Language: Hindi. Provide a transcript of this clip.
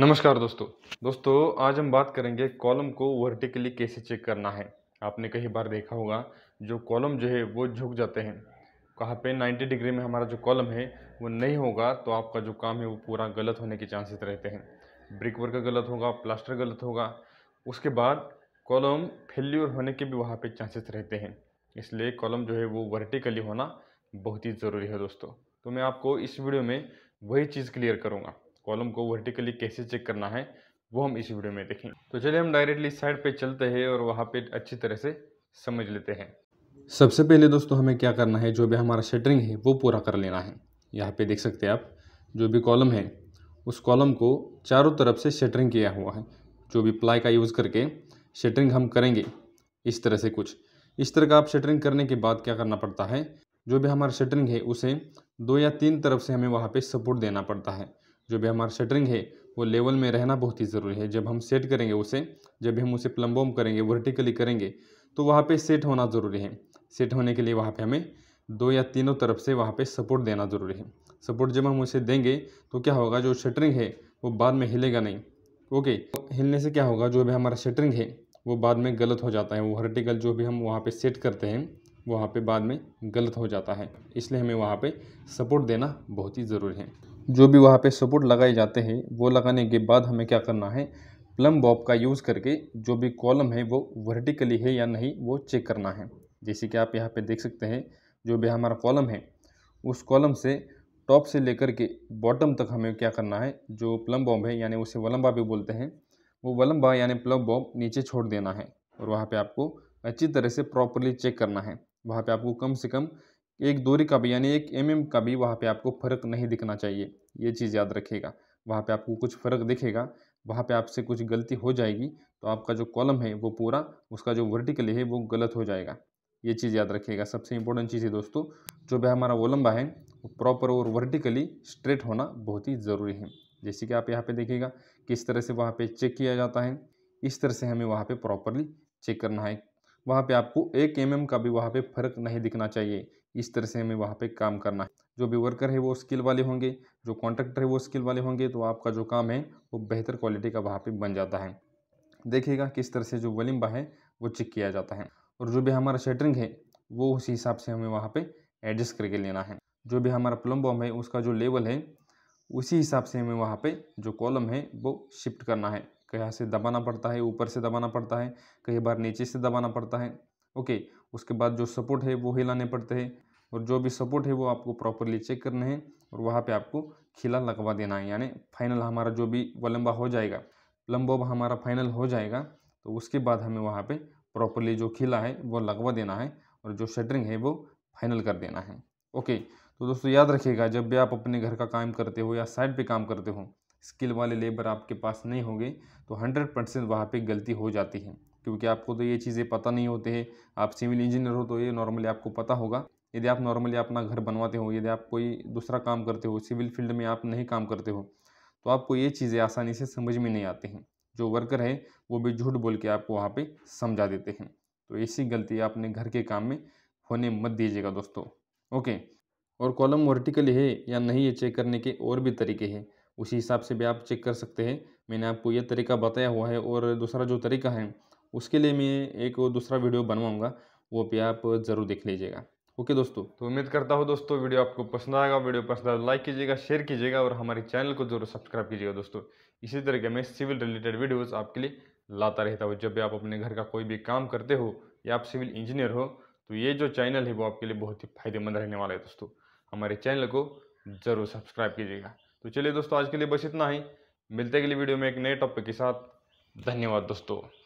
नमस्कार दोस्तों दोस्तों आज हम बात करेंगे कॉलम को वर्टिकली कैसे चेक करना है आपने कई बार देखा होगा जो कॉलम जो है वो झुक जाते हैं कहाँ पे 90 डिग्री में हमारा जो कॉलम है वो नहीं होगा तो आपका जो काम है वो पूरा गलत होने के चांसेस रहते हैं ब्रिक वर्क गलत होगा प्लास्टर गलत होगा उसके बाद कॉलम फेल्यूर होने के भी वहाँ पर चांसेस रहते हैं इसलिए कॉलम जो है वो वर्टिकली होना बहुत ही ज़रूरी है दोस्तों तो मैं आपको इस वीडियो में वही चीज़ क्लियर करूँगा कॉलम को वर्टिकली कैसे चेक करना है वो हम इस वीडियो में देखें तो चलिए हम डायरेक्टली इस साइड पर चलते हैं और वहाँ पर अच्छी तरह से समझ लेते हैं सबसे पहले दोस्तों हमें क्या करना है जो भी हमारा शटरिंग है वो पूरा कर लेना है यहाँ पे देख सकते हैं आप जो भी कॉलम है उस कॉलम को चारों तरफ से शटरिंग किया हुआ है जो भी प्लाई का यूज़ करके शटरिंग हम करेंगे इस तरह से कुछ इस तरह का आप शटरिंग करने के बाद क्या करना पड़ता है जो भी हमारा शटरिंग है उसे दो या तीन तरफ से हमें वहाँ पे सपोर्ट देना पड़ता है जो भी हमारा शटरिंग है वो लेवल में रहना बहुत ही ज़रूरी है जब हम सेट करेंगे उसे जब भी हम उसे प्लम्बोम करेंगे वर्टिकली करेंगे तो वहाँ पे सेट होना ज़रूरी है सेट होने के लिए वहाँ पे हमें दो या तीनों तरफ से वहाँ पे सपोर्ट देना ज़रूरी है सपोर्ट जब हम उसे देंगे तो क्या होगा जो शटरिंग है वो बाद में हिलेगा नहीं ओके तो हिलने से क्या होगा जो भी हमारा शटरिंग है वो बाद में गलत हो जाता है वो वर्टिकल जो भी हम वहाँ पर सेट करते हैं वहाँ पे बाद में गलत हो जाता है इसलिए हमें वहाँ पे सपोर्ट देना बहुत ही ज़रूरी है जो भी वहाँ पे सपोर्ट लगाए जाते हैं वो लगाने के बाद हमें क्या करना है प्लम बॉब का यूज़ करके जो भी कॉलम है वो वर्टिकली है या नहीं वो चेक करना है जैसे कि आप यहाँ पे देख सकते हैं जो भी हमारा कॉलम है उस कॉलम से टॉप से लेकर के बॉटम तक हमें क्या करना है जो प्लम बॉब है यानी उसे वलम्बा भी बोलते हैं वो वलम्बा यानी प्लम बॉब नीचे छोड़ देना है और वहाँ पर आपको अच्छी तरह से प्रॉपरली चेक करना है वहाँ पर आपको कम से कम एक दूरी का भी यानी एक एम mm का भी वहाँ पे आपको फ़र्क नहीं दिखना चाहिए ये चीज़ याद रखिएगा वहाँ पे आपको कुछ फ़र्क दिखेगा वहाँ पे आपसे कुछ गलती हो जाएगी तो आपका जो कॉलम है वो पूरा उसका जो वर्टिकली है वो गलत हो जाएगा ये चीज़ याद रखिएगा सबसे इंपॉर्टेंट चीज़ है दोस्तों जो भी हमारा लंबा है वो प्रॉपर और वर्टिकली स्ट्रेट होना बहुत ही ज़रूरी है जैसे कि आप यहाँ पे देखिएगा किस तरह से वहाँ पे चेक किया जाता है इस तरह से हमें वहाँ पे प्रॉपरली चेक करना है वहाँ पे आपको एक एम mm का भी वहाँ पे फ़र्क नहीं दिखना चाहिए इस तरह से हमें वहाँ पे काम करना है जो भी वर्कर है वो स्किल वाले होंगे जो कॉन्ट्रैक्टर है वो स्किल वाले होंगे तो आपका जो काम है वो बेहतर क्वालिटी का वहाँ पे बन जाता है देखिएगा किस तरह से जो वलिम्बा है वो चेक किया जाता है और जो भी हमारा शेटरिंग है वो उस हिसाब से हमें वहाँ पर एडजस्ट करके लेना है जो भी हमारा प्लम्बम है उसका जो लेवल है उसी हिसाब से हमें वहाँ पे जो कॉलम है वो शिफ्ट करना है कहीं से दबाना पड़ता है ऊपर से दबाना पड़ता है कई बार नीचे से दबाना पड़ता है ओके उसके बाद जो सपोर्ट है वो हिलाने पड़ते हैं और जो भी सपोर्ट है वो आपको प्रॉपरली चेक करना है और वहाँ पे आपको खिला लगवा देना है यानी फाइनल हमारा जो भी वो लंबा हो जाएगा लंबोब हमारा फाइनल हो जाएगा तो उसके बाद हमें वहाँ पे प्रॉपरली जो खिला है वो लगवा देना है और जो शटरिंग है वो फाइनल कर देना है ओके तो दोस्तों याद रखिएगा जब भी आप अपने घर का काम करते हो या साइड पर काम करते हो स्किल वाले लेबर आपके पास नहीं होंगे तो हंड्रेड परसेंट वहाँ पर गलती हो जाती है क्योंकि आपको तो ये चीज़ें पता नहीं होते हैं आप सिविल इंजीनियर हो तो ये नॉर्मली आपको पता होगा यदि आप नॉर्मली अपना घर बनवाते हो यदि आप कोई दूसरा काम करते हो सिविल फील्ड में आप नहीं काम करते हो तो आपको ये चीज़ें आसानी से समझ में नहीं आती हैं जो वर्कर है वो भी झूठ बोल के आपको वहाँ पर समझा देते हैं तो ऐसी गलती आपने घर के काम में होने मत दीजिएगा दोस्तों ओके और कॉलम वर्टिकली है या नहीं ये चेक करने के और भी तरीके हैं उसी हिसाब से भी आप चेक कर सकते हैं मैंने आपको यह तरीका बताया हुआ है और दूसरा जो तरीका है उसके लिए मैं एक दूसरा वीडियो बनवाऊँगा वो भी आप ज़रूर देख लीजिएगा ओके दोस्तों तो उम्मीद करता हूँ दोस्तों वीडियो आपको पसंद आएगा वीडियो पसंद आए तो लाइक कीजिएगा शेयर कीजिएगा और हमारे चैनल को जरूर सब्सक्राइब कीजिएगा दोस्तों इसी तरीके मैं सिविल रिलेटेड वीडियोस आपके लिए लाता रहता हूँ जब भी आप अपने घर का कोई भी काम करते हो या आप सिविल इंजीनियर हो तो ये जो चैनल है वो आपके लिए बहुत ही फायदेमंद रहने वाला है दोस्तों हमारे चैनल को ज़रूर सब्सक्राइब कीजिएगा तो चलिए दोस्तों आज के लिए बस इतना ही मिलते अगली वीडियो में एक नए टॉपिक के साथ धन्यवाद दोस्तों